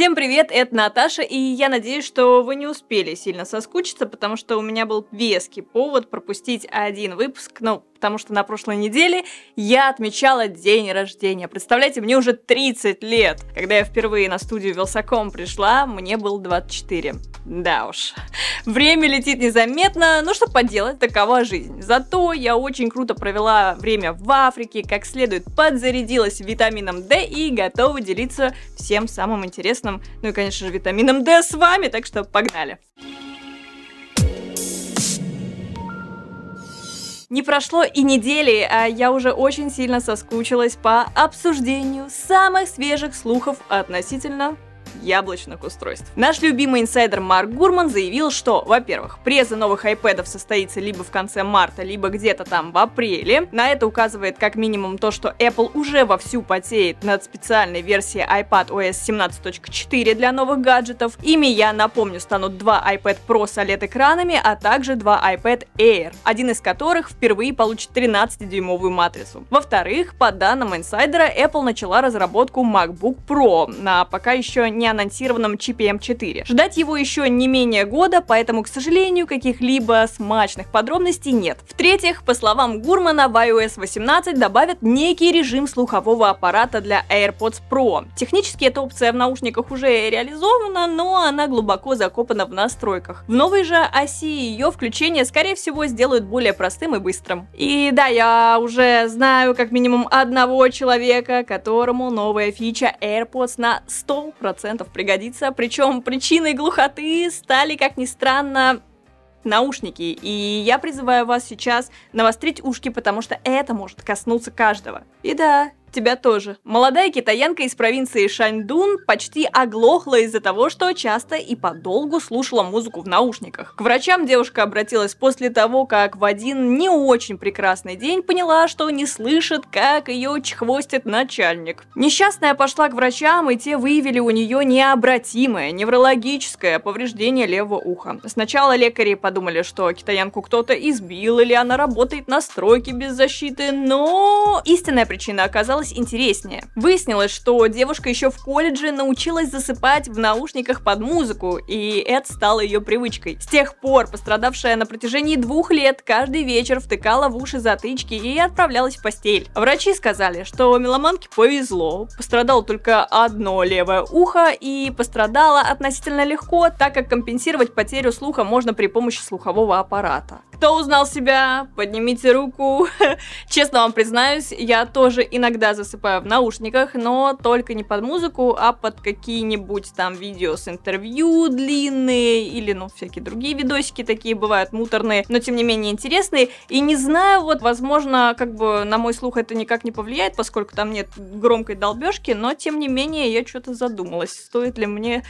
Всем привет, это Наташа, и я надеюсь, что вы не успели сильно соскучиться, потому что у меня был веский повод пропустить один выпуск, ну, потому что на прошлой неделе я отмечала день рождения. Представляете, мне уже 30 лет. Когда я впервые на студию Велсаком пришла, мне было 24. Да уж. Время летит незаметно, ну что поделать, такова жизнь. Зато я очень круто провела время в Африке, как следует подзарядилась витамином D и готова делиться всем самым интересным, ну и, конечно же, витамином D с вами, так что погнали! Погнали! Не прошло и недели, а я уже очень сильно соскучилась по обсуждению самых свежих слухов относительно яблочных устройств. Наш любимый инсайдер Марк Гурман заявил, что, во-первых, преза новых iPad состоится либо в конце марта, либо где-то там в апреле. На это указывает как минимум то, что Apple уже вовсю потеет над специальной версией iPad OS 17.4 для новых гаджетов. Ими, я напомню, станут два iPad Pro с OLED-экранами, а также два iPad Air, один из которых впервые получит 13-дюймовую матрицу. Во-вторых, по данным инсайдера, Apple начала разработку MacBook Pro на пока еще не неанонсированном чипе М4. Ждать его еще не менее года, поэтому, к сожалению, каких-либо смачных подробностей нет. В-третьих, по словам Гурмана, в iOS 18 добавят некий режим слухового аппарата для AirPods Pro. Технически эта опция в наушниках уже реализована, но она глубоко закопана в настройках. В новой же оси ее включение, скорее всего, сделают более простым и быстрым. И да, я уже знаю как минимум одного человека, которому новая фича AirPods на 100% 100% пригодится. Причем причиной глухоты стали, как ни странно, наушники. И я призываю вас сейчас навострить ушки, потому что это может коснуться каждого. И да, тебя тоже. Молодая китаянка из провинции Шаньдун почти оглохла из-за того, что часто и подолгу слушала музыку в наушниках. К врачам девушка обратилась после того, как в один не очень прекрасный день поняла, что не слышит, как ее чхвостит начальник. Несчастная пошла к врачам, и те выявили у нее необратимое неврологическое повреждение левого уха. Сначала лекари подумали, что китаянку кто-то избил или она работает на стройке без защиты, но истинная причина оказалась оказалось интереснее. Выяснилось, что девушка еще в колледже научилась засыпать в наушниках под музыку, и это стало ее привычкой. С тех пор пострадавшая на протяжении двух лет каждый вечер втыкала в уши затычки и отправлялась в постель. Врачи сказали, что меломанке повезло, пострадало только одно левое ухо и пострадало относительно легко, так как компенсировать потерю слуха можно при помощи слухового аппарата. Кто узнал себя, поднимите руку. Честно вам признаюсь, я тоже иногда засыпаю в наушниках, но только не под музыку, а под какие-нибудь там видео с интервью длинные или, ну, всякие другие видосики такие бывают муторные, но тем не менее интересные. И не знаю, вот, возможно, как бы на мой слух это никак не повлияет, поскольку там нет громкой долбежки, но тем не менее я что-то задумалась, стоит ли мне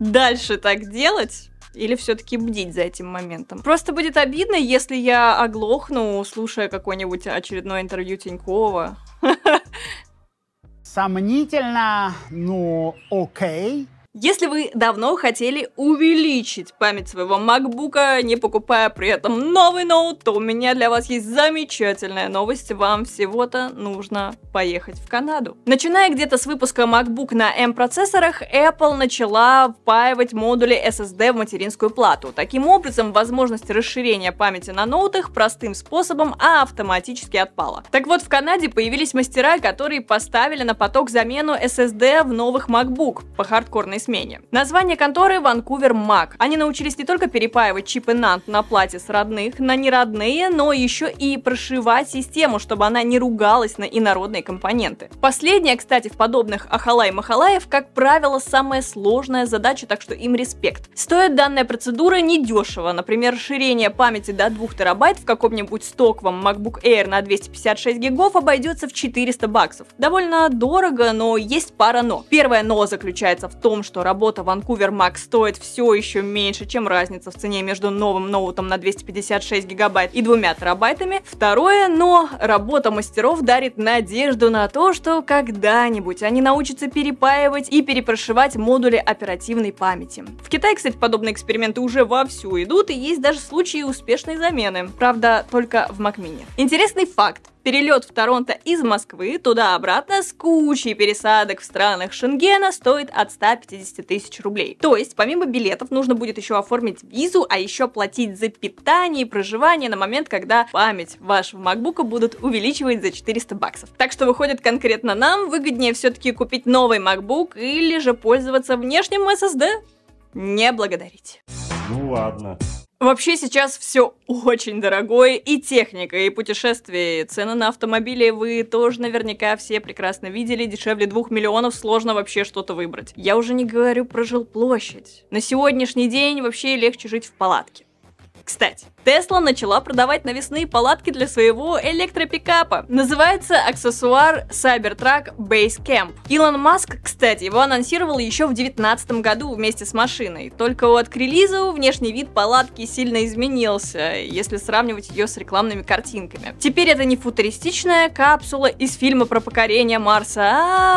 дальше так делать. Или все-таки бдить за этим моментом? Просто будет обидно, если я оглохну, слушая какое-нибудь очередное интервью Тинькова. Сомнительно, но ну, окей. Если вы давно хотели увеличить память своего MacBook, не покупая при этом новый ноут, то у меня для вас есть замечательная новость. Вам всего-то нужно поехать в Канаду. Начиная где-то с выпуска MacBook на M-процессорах, Apple начала впаивать модули SSD в материнскую плату. Таким образом, возможность расширения памяти на ноутах простым способом, автоматически отпала. Так вот, в Канаде появились мастера, которые поставили на поток замену SSD в новых MacBook по хардкорной смене. Название конторы Ванкувер Мак. Они научились не только перепаивать чипы и нант на платье с родных на неродные, но еще и прошивать систему, чтобы она не ругалась на инородные компоненты. Последняя, кстати, в подобных Ахалай Махалаев, как правило, самая сложная задача, так что им респект. Стоит данная процедура недешево, например, расширение памяти до 2 терабайт в каком-нибудь стоковом MacBook Air на 256 гигов обойдется в 400 баксов. Довольно дорого, но есть пара но. Первое но заключается в том, что что работа Vancouver Max стоит все еще меньше, чем разница в цене между новым ноутом на 256 гигабайт и двумя терабайтами. Второе, но работа мастеров дарит надежду на то, что когда-нибудь они научатся перепаивать и перепрошивать модули оперативной памяти. В Китае, кстати, подобные эксперименты уже вовсю идут, и есть даже случаи успешной замены. Правда, только в Mac Mini. Интересный факт. Перелет в Торонто из Москвы туда-обратно с кучей пересадок в странах Шенгена стоит от 150 тысяч рублей. То есть, помимо билетов, нужно будет еще оформить визу, а еще платить за питание и проживание на момент, когда память вашего MacBook будут увеличивать за 400 баксов. Так что выходит конкретно нам выгоднее все-таки купить новый MacBook или же пользоваться внешним SSD. Не благодарить. Ну ладно. Вообще сейчас все очень дорогое, и техника, и путешествия, и цены на автомобили вы тоже наверняка все прекрасно видели, дешевле двух миллионов сложно вообще что-то выбрать. Я уже не говорю про жилплощадь. На сегодняшний день вообще легче жить в палатке. Кстати, Тесла начала продавать навесные палатки для своего электропикапа. Называется аксессуар Cybertruck Base Camp. Илон Маск, кстати, его анонсировал еще в 2019 году вместе с машиной. Только вот к релизу внешний вид палатки сильно изменился, если сравнивать ее с рекламными картинками. Теперь это не футуристичная капсула из фильма про покорение Марса,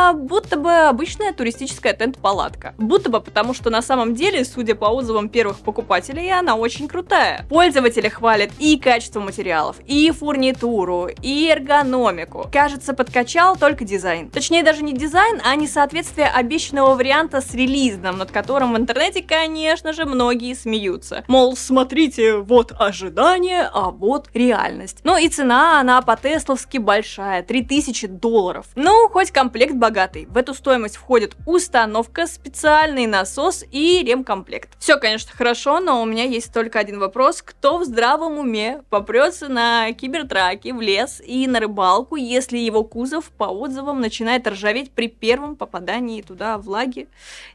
а будто бы обычная туристическая тент-палатка. Будто бы потому, что на самом деле, судя по отзывам первых покупателей, она очень крутая. Пользователь пользователи хвалят и качество материалов, и фурнитуру, и эргономику. Кажется, подкачал только дизайн. Точнее, даже не дизайн, а несоответствие обещанного варианта с релизом, над которым в интернете, конечно же, многие смеются. Мол, смотрите, вот ожидание, а вот реальность. Ну и цена, она по-тесловски большая, 3000 долларов. Ну, хоть комплект богатый. В эту стоимость входит установка, специальный насос и ремкомплект. Все, конечно, хорошо, но у меня есть только один вопрос. Кто в здравом уме попрется на кибертраке в лес и на рыбалку, если его кузов по отзывам начинает ржаветь при первом попадании туда влаги.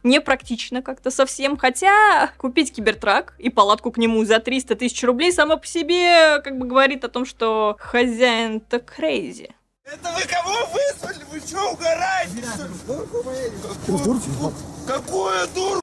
Непрактично как-то совсем, хотя купить кибертрак и палатку к нему за 300 тысяч рублей само по себе как бы говорит о том, что хозяин-то крейзи. Это вы кого вызвали? Вы что, угораете? Дурку поедете. Какую дурку?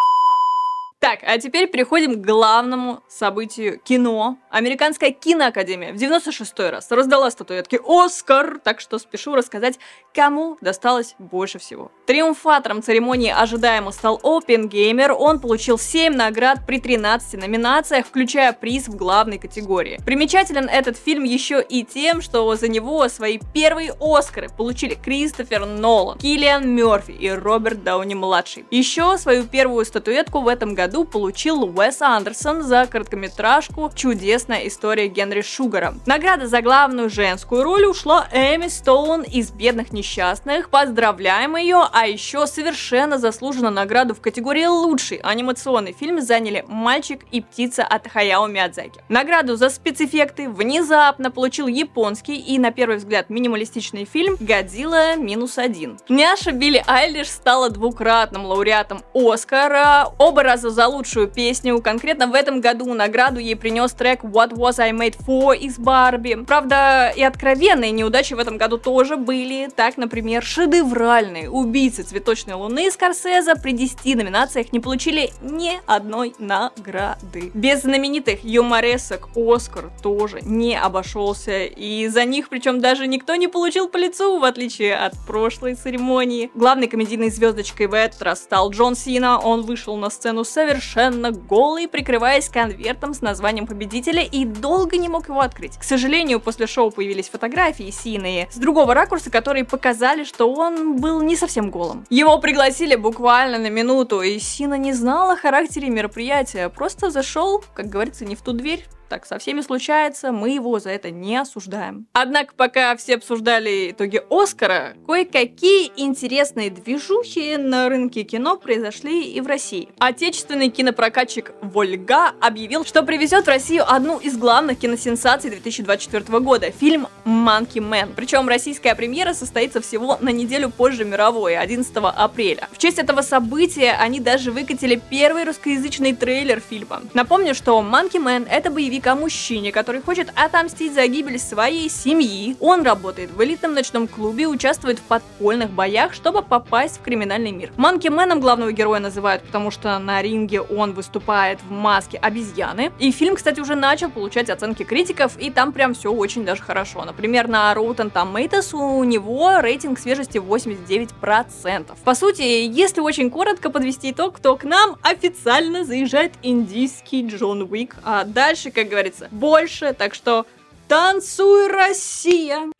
Так, а теперь переходим к главному событию кино. Американская киноакадемия в 96-й раз раздала статуэтки «Оскар», так что спешу рассказать, кому досталось больше всего. Триумфатором церемонии ожидаемо стал Опенгеймер. Он получил 7 наград при 13 номинациях, включая приз в главной категории. Примечателен этот фильм еще и тем, что за него свои первые «Оскары» получили Кристофер Нолан, Киллиан Мерфи и Роберт Дауни-младший. Еще свою первую статуэтку в этом году году получил Уэс Андерсон за короткометражку «Чудесная история Генри Шугара». Награда за главную женскую роль ушла Эми Стоун из «Бедных несчастных». Поздравляем ее, а еще совершенно заслуженно награду в категории «Лучший анимационный фильм» заняли «Мальчик и птица» от Хаяо Миядзаки. Награду за спецэффекты внезапно получил японский и, на первый взгляд, минималистичный фильм «Годзилла минус один». Няша Билли Айлиш стала двукратным лауреатом Оскара, оба раза за лучшую песню. Конкретно в этом году награду ей принес трек What Was I Made For из Барби. Правда, и откровенные неудачи в этом году тоже были. Так, например, шедевральные убийцы цветочной луны Скорсезе при 10 номинациях не получили ни одной награды. Без знаменитых юморесок Оскар тоже не обошелся. И за них, причем даже никто не получил по лицу, в отличие от прошлой церемонии. Главной комедийной звездочкой в этот раз стал Джон Сина. Он вышел на сцену совершенно совершенно голый, прикрываясь конвертом с названием победителя и долго не мог его открыть. К сожалению, после шоу появились фотографии Сины с другого ракурса, которые показали, что он был не совсем голым. Его пригласили буквально на минуту, и Сина не знала о характере мероприятия, просто зашел, как говорится, не в ту дверь, так со всеми случается, мы его за это не осуждаем. Однако, пока все обсуждали итоги Оскара, кое-какие интересные движухи на рынке кино произошли и в России. Отечественный кинопрокатчик Вольга объявил, что привезет в Россию одну из главных киносенсаций 2024 года – фильм «Манки Мэн». Причем российская премьера состоится всего на неделю позже мировой, 11 апреля. В честь этого события они даже выкатили первый русскоязычный трейлер фильма. Напомню, что «Манки Мэн» — это боевик боевик о мужчине, который хочет отомстить за гибель своей семьи. Он работает в элитном ночном клубе, и участвует в подпольных боях, чтобы попасть в криминальный мир. Манки Мэном главного героя называют, потому что на ринге он выступает в маске обезьяны. И фильм, кстати, уже начал получать оценки критиков, и там прям все очень даже хорошо. Например, на Rotten Tomatoes у него рейтинг свежести 89%. По сути, если очень коротко подвести итог, то к нам официально заезжает индийский Джон Уик, а дальше, как как говорится, больше, так что танцуй, Россия!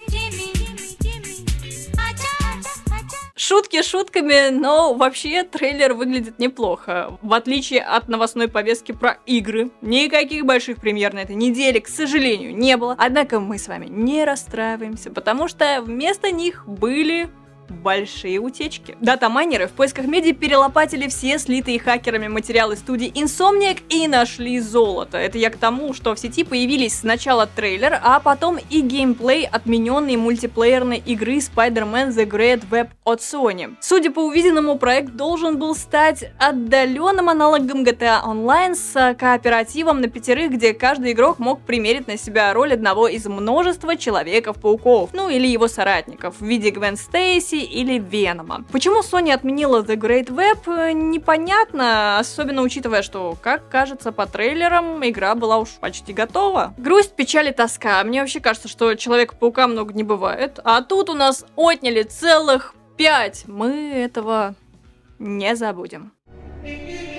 Шутки шутками, но вообще трейлер выглядит неплохо. В отличие от новостной повестки про игры, никаких больших премьер на этой неделе, к сожалению, не было. Однако мы с вами не расстраиваемся, потому что вместо них были большие утечки. Дата-майнеры в поисках меди перелопатили все слитые хакерами материалы студии Insomniac и нашли золото. Это я к тому, что в сети появились сначала трейлер, а потом и геймплей отмененной мультиплеерной игры Spider-Man The Great Web от Sony. Судя по увиденному, проект должен был стать отдаленным аналогом GTA Online с а, кооперативом на пятерых, где каждый игрок мог примерить на себя роль одного из множества Человеков-пауков, ну или его соратников в виде Гвен Стейси, или Венома. Почему Sony отменила The Great Web, э, непонятно, особенно учитывая, что, как кажется, по трейлерам игра была уж почти готова. Грусть, печаль и тоска. Мне вообще кажется, что Человека-паука много не бывает. А тут у нас отняли целых пять. Мы этого не забудем. thank you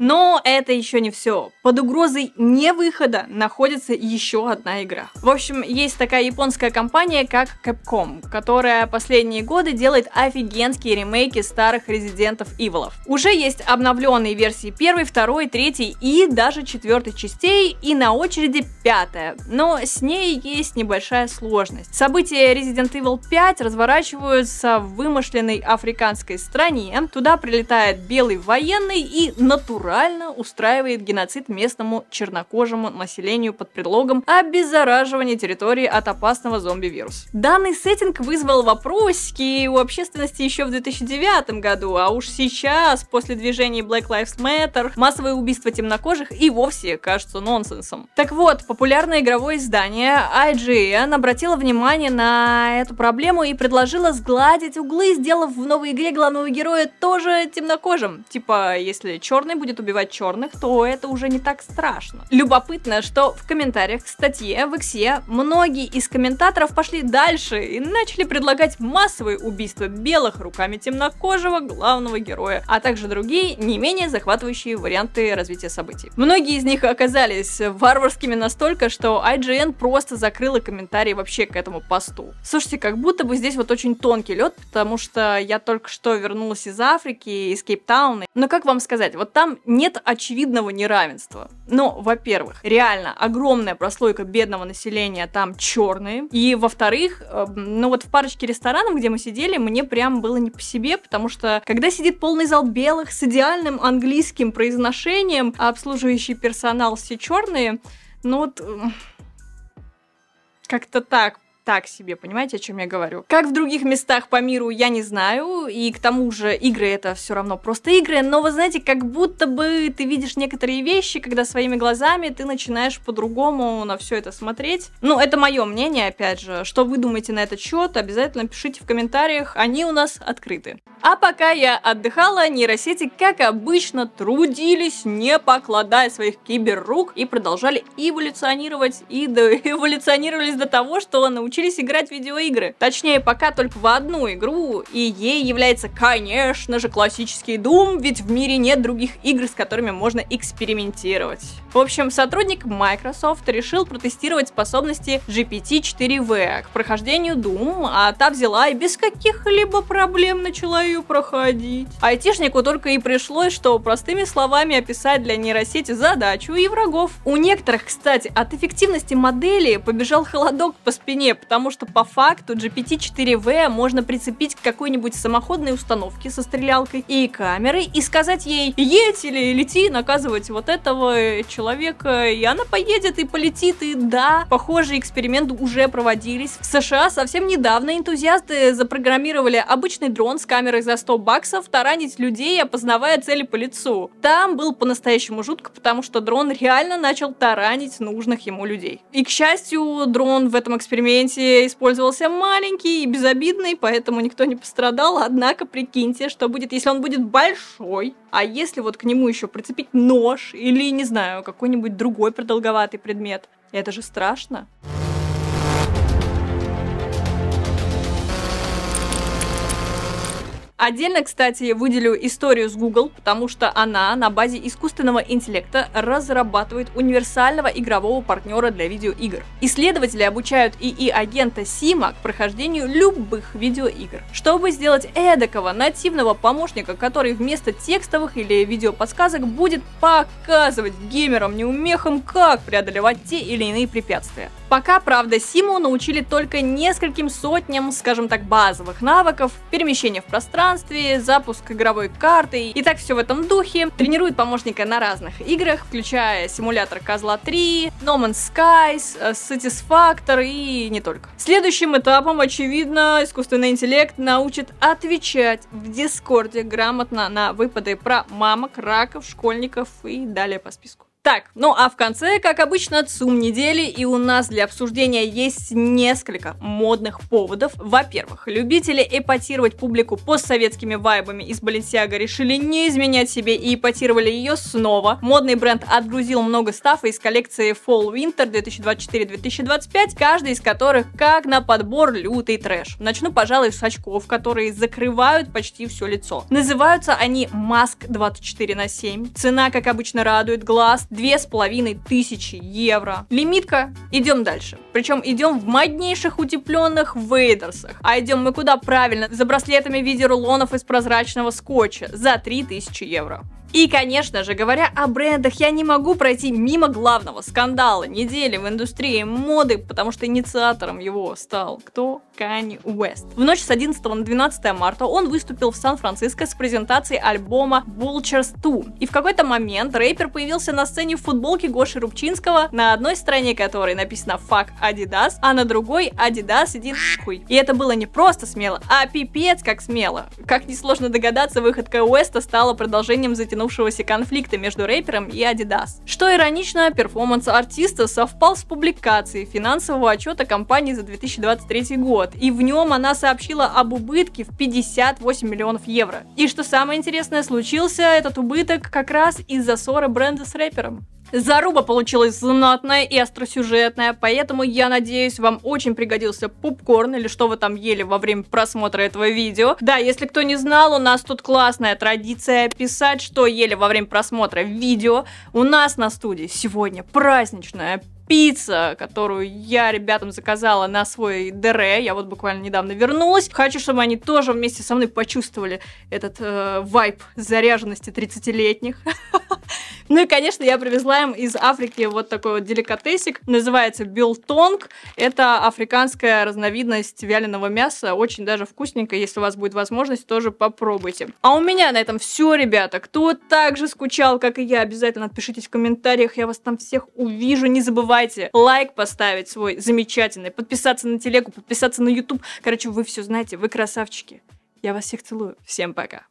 Но это еще не все. Под угрозой невыхода находится еще одна игра. В общем, есть такая японская компания, как Capcom, которая последние годы делает офигенские ремейки старых Резидентов Evil. Уже есть обновленные версии первой, второй, третьей и даже четвертой частей, и на очереди пятая. Но с ней есть небольшая сложность. События Resident Evil 5 разворачиваются в вымышленной африканской стране. Туда прилетает белый военный и натуральный натурально устраивает геноцид местному чернокожему населению под предлогом обеззараживания территории от опасного зомби-вируса. Данный сеттинг вызвал вопросики у общественности еще в 2009 году, а уж сейчас, после движения Black Lives Matter, массовое убийство темнокожих и вовсе кажется нонсенсом. Так вот, популярное игровое издание IGN обратило внимание на эту проблему и предложила сгладить углы, сделав в новой игре главного героя тоже темнокожим. Типа, если черный будет начнет убивать черных, то это уже не так страшно. Любопытно, что в комментариях к статье в Иксе многие из комментаторов пошли дальше и начали предлагать массовые убийства белых руками темнокожего главного героя, а также другие не менее захватывающие варианты развития событий. Многие из них оказались варварскими настолько, что IGN просто закрыла комментарии вообще к этому посту. Слушайте, как будто бы здесь вот очень тонкий лед, потому что я только что вернулась из Африки, из Кейптауна. Но как вам сказать, вот там нет очевидного неравенства. Но, во-первых, реально огромная прослойка бедного населения там черные. И, во-вторых, эм, ну вот в парочке ресторанов, где мы сидели, мне прям было не по себе, потому что когда сидит полный зал белых с идеальным английским произношением, а обслуживающий персонал все черные, ну вот как-то так так себе, понимаете, о чем я говорю? Как в других местах по миру, я не знаю, и к тому же игры это все равно просто игры, но вы знаете, как будто бы ты видишь некоторые вещи, когда своими глазами ты начинаешь по-другому на все это смотреть. Ну, это мое мнение, опять же. Что вы думаете на этот счет, обязательно пишите в комментариях, они у нас открыты. А пока я отдыхала, нейросети, как обычно, трудились, не покладая своих киберрук, и продолжали эволюционировать, и эволюционировались до того, что научились научились играть в видеоигры. Точнее, пока только в одну игру, и ей является, конечно же, классический Doom, ведь в мире нет других игр, с которыми можно экспериментировать. В общем, сотрудник Microsoft решил протестировать способности GPT-4V к прохождению Doom, а та взяла и без каких-либо проблем начала ее проходить. Айтишнику только и пришлось, что простыми словами описать для нейросети задачу и врагов. У некоторых, кстати, от эффективности модели побежал холодок по спине, потому что по факту GPT-4V можно прицепить к какой-нибудь самоходной установке со стрелялкой и камерой и сказать ей «Едь или лети наказывать вот этого э, человека», и она поедет и полетит, и да, похожие эксперименты уже проводились. В США совсем недавно энтузиасты запрограммировали обычный дрон с камерой за 100 баксов таранить людей, опознавая цели по лицу. Там был по-настоящему жутко, потому что дрон реально начал таранить нужных ему людей. И, к счастью, дрон в этом эксперименте варианте использовался маленький и безобидный, поэтому никто не пострадал. Однако, прикиньте, что будет, если он будет большой, а если вот к нему еще прицепить нож или, не знаю, какой-нибудь другой продолговатый предмет. Это же страшно. Отдельно, кстати, выделю историю с Google, потому что она на базе искусственного интеллекта разрабатывает универсального игрового партнера для видеоигр. Исследователи обучают ИИ-агента Сима к прохождению любых видеоигр. Чтобы сделать эдакого нативного помощника, который вместо текстовых или видеоподсказок будет показывать геймерам-неумехам, как преодолевать те или иные препятствия. Пока, правда, Симу научили только нескольким сотням, скажем так, базовых навыков, перемещения в пространстве, запуск игровой карты и так все в этом духе. Тренирует помощника на разных играх, включая симулятор Козла 3, No Man's Skies, э, Satisfactor и не только. Следующим этапом, очевидно, искусственный интеллект научит отвечать в Дискорде грамотно на выпады про мамок, раков, школьников и далее по списку. Так, ну а в конце, как обычно, ЦУМ недели, и у нас для обсуждения есть несколько модных поводов. Во-первых, любители эпатировать публику постсоветскими вайбами из Баленсиага решили не изменять себе и эпатировали ее снова. Модный бренд отгрузил много стафа из коллекции Fall Winter 2024-2025, каждый из которых как на подбор лютый трэш. Начну, пожалуй, с очков, которые закрывают почти все лицо. Называются они Mask 24 на 7. Цена, как обычно, радует глаз две с половиной тысячи евро. Лимитка. Идем дальше. Причем идем в моднейших утепленных вейдерсах. А идем мы куда правильно? За браслетами в виде рулонов из прозрачного скотча за 3000 евро. И, конечно же, говоря о брендах, я не могу пройти мимо главного скандала недели в индустрии моды, потому что инициатором его стал кто? Канни Уэст. В ночь с 11 на 12 марта он выступил в Сан-Франциско с презентацией альбома Vultures 2. И в какой-то момент рэпер появился на сцене в футболке Гоши Рубчинского, на одной стороне которой написано «Fuck Adidas», а на другой «Adidas иди *хуй*. И это было не просто смело, а пипец как смело. Как несложно догадаться, выходка Уэста стала продолжением затянутого затянувшегося конфликта между рэпером и Adidas. Что иронично, перформанс артиста совпал с публикацией финансового отчета компании за 2023 год, и в нем она сообщила об убытке в 58 миллионов евро. И что самое интересное, случился этот убыток как раз из-за ссоры бренда с рэпером. Заруба получилась знатная и остросюжетная, поэтому я надеюсь, вам очень пригодился попкорн или что вы там ели во время просмотра этого видео. Да, если кто не знал, у нас тут классная традиция писать, что ели во время просмотра видео. У нас на студии сегодня праздничная пицца, которую я ребятам заказала на свой ДР. Я вот буквально недавно вернулась. Хочу, чтобы они тоже вместе со мной почувствовали этот э, вайб заряженности 30-летних. Ну и, конечно, я привезла им из Африки вот такой вот деликатесик. Называется билтонг. Это африканская разновидность вяленого мяса. Очень даже вкусненько. Если у вас будет возможность, тоже попробуйте. А у меня на этом все, ребята. Кто так же скучал, как и я, обязательно отпишитесь в комментариях. Я вас там всех увижу. Не забывайте лайк поставить свой замечательный, подписаться на телегу, подписаться на YouTube. Короче, вы все знаете, вы красавчики. Я вас всех целую. Всем пока.